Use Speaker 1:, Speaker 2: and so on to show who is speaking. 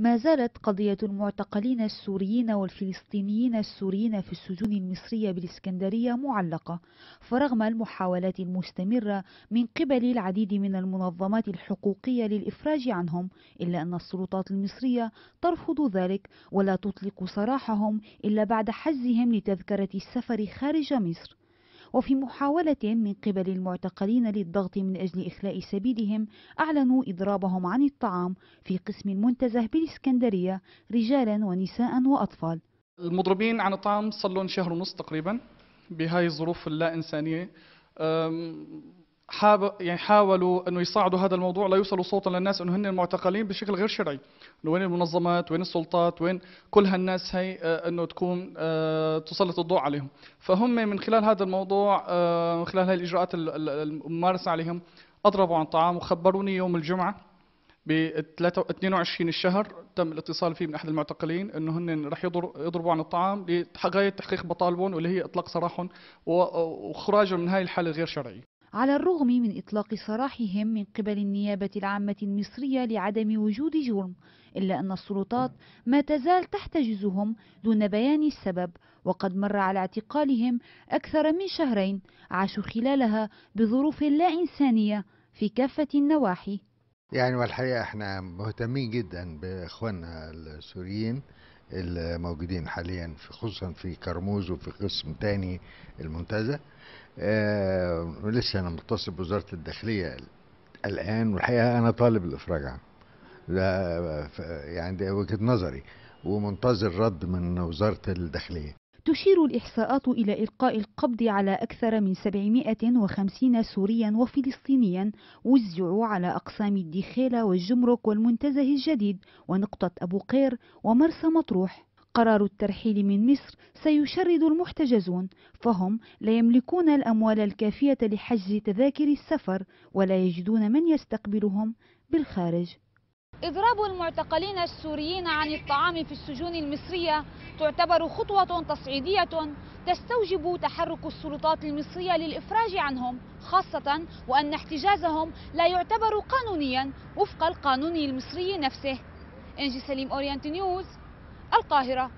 Speaker 1: ما زالت قضية المعتقلين السوريين والفلسطينيين السوريين في السجون المصرية بالإسكندرية معلقة، فرغم المحاولات المستمرة من قبل العديد من المنظمات الحقوقية للإفراج عنهم، إلا أن السلطات المصرية ترفض ذلك ولا تطلق سراحهم إلا بعد حجزهم لتذكرة السفر خارج مصر. وفي محاولة من قبل المعتقلين للضغط من أجل إخلاء سبيلهم أعلنوا إضرابهم عن الطعام في قسم المنتزه بالإسكندرية رجالا ونساء وأطفال
Speaker 2: المضربين عن الطعام صلوا شهر ونص تقريبا بهاي الظروف اللا إنسانية حاب يعني حاولوا انه يصعدوا هذا الموضوع ليوصلوا صوتا للناس انه هن معتقلين بشكل غير شرعي انه وين المنظمات وين السلطات وين كل هالناس هي آه، انه تكون آه، تسلط الضوء عليهم فهم من خلال هذا الموضوع آه، من خلال هاي الاجراءات الممارسه عليهم اضربوا عن طعام وخبروني يوم الجمعه ب 22 الشهر تم الاتصال فيه من احد المعتقلين انه هن رح يضربوا عن الطعام لغايه تحقيق مطالبهم واللي هي اطلاق سراحهم واخراجهم من هاي الحاله الغير شرعيه
Speaker 1: على الرغم من إطلاق سراحهم من قبل النيابة العامة المصرية لعدم وجود جرم إلا أن السلطات ما تزال تحتجزهم دون بيان السبب وقد مر على اعتقالهم أكثر من شهرين عاشوا خلالها بظروف لا إنسانية في كافة النواحي
Speaker 3: يعني والحقيقة احنا مهتمين جدا بإخواننا السوريين الموجودين حاليا خصوصا في كرموز وفي قسم تاني المنتزه آه لسه انا متصل بوزاره الداخليه الان والحقيقه انا طالب الافراج عنه يعني ده وجهه نظري ومنتظر رد من وزاره الداخليه
Speaker 1: تشير الإحصاءات إلى إلقاء القبض على أكثر من 750 سوريا وفلسطينيا وزعوا على أقسام الدخيلة والجمرك والمنتزه الجديد ونقطة أبو قير ومرسى مطروح قرار الترحيل من مصر سيشرد المحتجزون فهم لا يملكون الأموال الكافية لحجز تذاكر السفر ولا يجدون من يستقبلهم بالخارج
Speaker 4: إضراب المعتقلين السوريين عن الطعام في السجون المصرية تعتبر خطوة تصعيدية تستوجب تحرك السلطات المصرية للإفراج عنهم خاصة وأن احتجازهم لا يعتبر قانونيا وفق القانون المصري نفسه إنجي سليم أورينت نيوز القاهرة